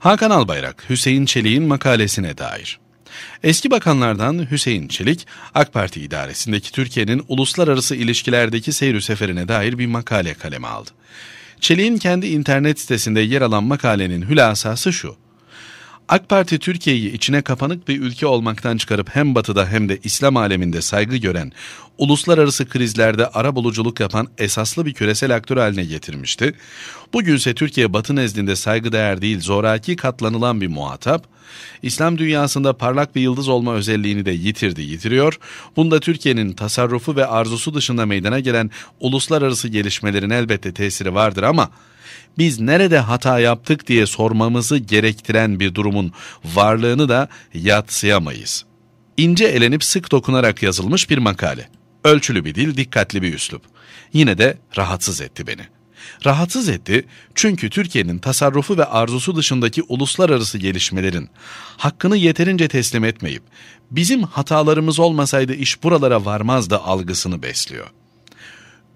Hakan Albayrak, Hüseyin Çelik'in makalesine dair. Eski bakanlardan Hüseyin Çelik, AK Parti idaresindeki Türkiye'nin uluslararası ilişkilerdeki seyir seferine dair bir makale kaleme aldı. Çelik'in kendi internet sitesinde yer alan makalenin hülasası şu. AK Parti Türkiye'yi içine kapanık bir ülke olmaktan çıkarıp hem batıda hem de İslam aleminde saygı gören, uluslararası krizlerde ara buluculuk yapan esaslı bir küresel aktör haline getirmişti. Bugünse Türkiye batı nezdinde saygıdeğer değil zoraki katlanılan bir muhatap, İslam dünyasında parlak bir yıldız olma özelliğini de yitirdi, yitiriyor. Bunda Türkiye'nin tasarrufu ve arzusu dışında meydana gelen uluslararası gelişmelerin elbette tesiri vardır ama biz nerede hata yaptık diye sormamızı gerektiren bir durumun varlığını da yatsıyamayız. İnce elenip sık dokunarak yazılmış bir makale. Ölçülü bir dil, dikkatli bir üslup. Yine de rahatsız etti beni. Rahatsız etti çünkü Türkiye'nin tasarrufu ve arzusu dışındaki uluslararası gelişmelerin hakkını yeterince teslim etmeyip bizim hatalarımız olmasaydı iş buralara varmazdı algısını besliyor.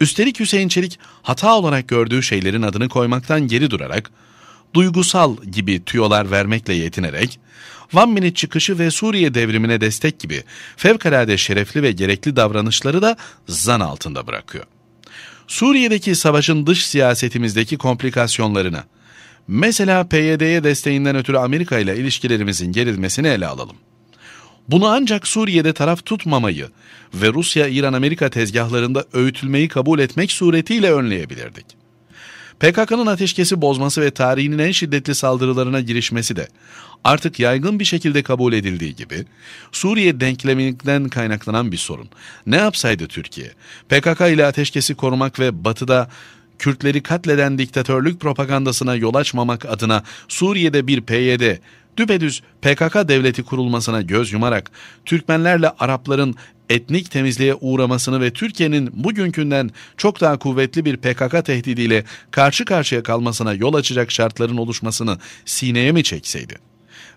Üstelik Hüseyin Çelik hata olarak gördüğü şeylerin adını koymaktan geri durarak, duygusal gibi tüyolar vermekle yetinerek, Van Minute çıkışı ve Suriye devrimine destek gibi fevkalade şerefli ve gerekli davranışları da zan altında bırakıyor. Suriye'deki savaşın dış siyasetimizdeki komplikasyonlarını, mesela PYD'ye desteğinden ötürü Amerika ile ilişkilerimizin gerilmesini ele alalım. Bunu ancak Suriye'de taraf tutmamayı ve Rusya-İran-Amerika tezgahlarında öğütülmeyi kabul etmek suretiyle önleyebilirdik. PKK'nın ateşkesi bozması ve tarihinin en şiddetli saldırılarına girişmesi de artık yaygın bir şekilde kabul edildiği gibi Suriye denklemlikten kaynaklanan bir sorun. Ne yapsaydı Türkiye? PKK ile ateşkesi korumak ve batıda Kürtleri katleden diktatörlük propagandasına yol açmamak adına Suriye'de bir PYD düpedüz PKK devleti kurulmasına göz yumarak Türkmenlerle Arapların etnik temizliğe uğramasını ve Türkiye'nin bugünkünden çok daha kuvvetli bir PKK tehdidiyle karşı karşıya kalmasına yol açacak şartların oluşmasını sineye mi çekseydi?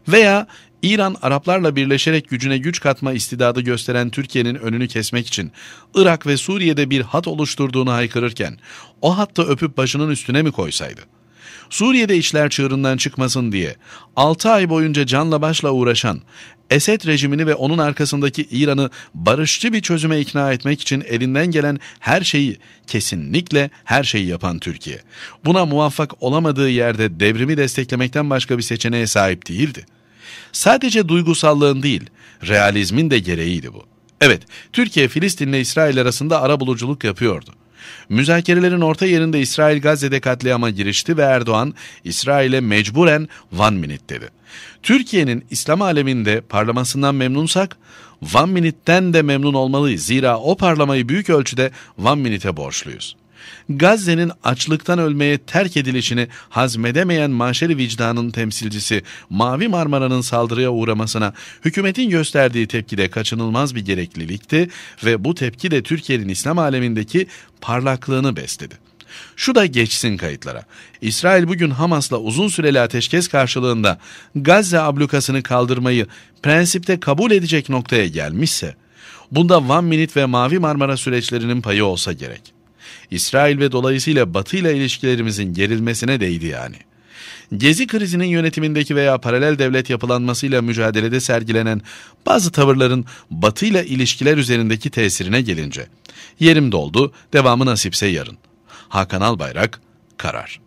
Veya İran Araplarla birleşerek gücüne güç katma istidadı gösteren Türkiye'nin önünü kesmek için Irak ve Suriye'de bir hat oluşturduğunu haykırırken o hatta öpüp başının üstüne mi koysaydı? Suriye'de işler çığırından çıkmasın diye 6 ay boyunca canla başla uğraşan Esed rejimini ve onun arkasındaki İran'ı barışçı bir çözüme ikna etmek için elinden gelen her şeyi, kesinlikle her şeyi yapan Türkiye. Buna muvaffak olamadığı yerde devrimi desteklemekten başka bir seçeneğe sahip değildi. Sadece duygusallığın değil, realizmin de gereğiydi bu. Evet, Türkiye Filistin'le İsrail arasında ara buluculuk yapıyordu. Müzakerelerin orta yerinde İsrail Gazze'de katliama girişti ve Erdoğan İsrail'e mecburen one minute dedi. Türkiye'nin İslam aleminde parlamasından memnunsak One Minute'den de memnun olmalıyız. Zira o parlamayı büyük ölçüde One Minute'e borçluyuz. Gazze'nin açlıktan ölmeye terk edilişini hazmedemeyen manşeri vicdanın temsilcisi Mavi Marmara'nın saldırıya uğramasına hükümetin gösterdiği tepki de kaçınılmaz bir gereklilikti ve bu tepki de Türkiye'nin İslam alemindeki parlaklığını besledi. Şu da geçsin kayıtlara. İsrail bugün Hamas'la uzun süreli ateşkes karşılığında Gazze ablukasını kaldırmayı prensipte kabul edecek noktaya gelmişse, bunda one minute ve Mavi Marmara süreçlerinin payı olsa gerek. İsrail ve dolayısıyla Batı ile ilişkilerimizin gerilmesine değdi yani. Gezi krizinin yönetimindeki veya paralel devlet yapılanmasıyla mücadelede sergilenen bazı tavırların Batı ile ilişkiler üzerindeki tesirine gelince. Yerim doldu, devamı nasipse yarın. Hakan Albayrak, Karar